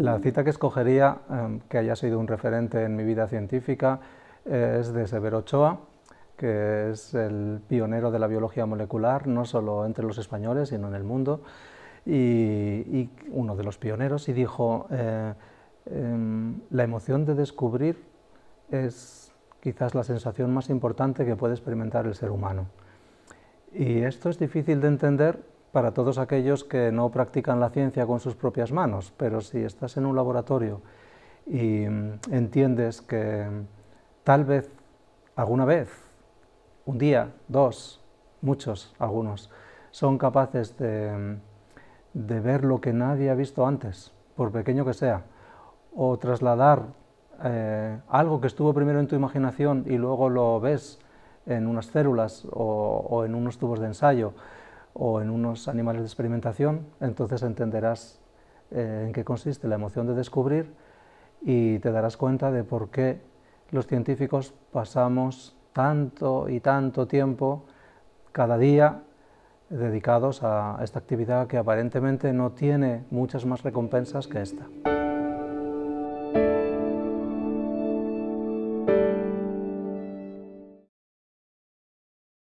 La cita que escogería, em, que haya sido un referente en mi vida científica, eh, es de Severo Ochoa, que es el pionero de la biología molecular, no solo entre los españoles, sino en el mundo, y, uno de los pioneros, y dijo, eh, em, la emoción de descubrir es quizás la sensación más importante que puede experimentar el ser humano. Y esto es difícil de entender para todos aquellos que no practican la ciencia con sus propias manos, pero si estás en un laboratorio y mm, entiendes que tal vez alguna vez, un día, dos, muchos, algunos, son capaces de, mm, ver lo que nadie ha visto antes, por pequeño que sea, o trasladar eh, algo que estuvo primero en tu imaginación y luego lo ves en unas células o en unos tubos de ensayo, o en unos animales de experimentación, entonces entenderás eh, en qué consiste la emoción de descubrir y te darás cuenta de por qué los científicos pasamos tanto y tanto tiempo cada día dedicados a esta actividad que aparentemente no tiene muchas más recompensas que esta.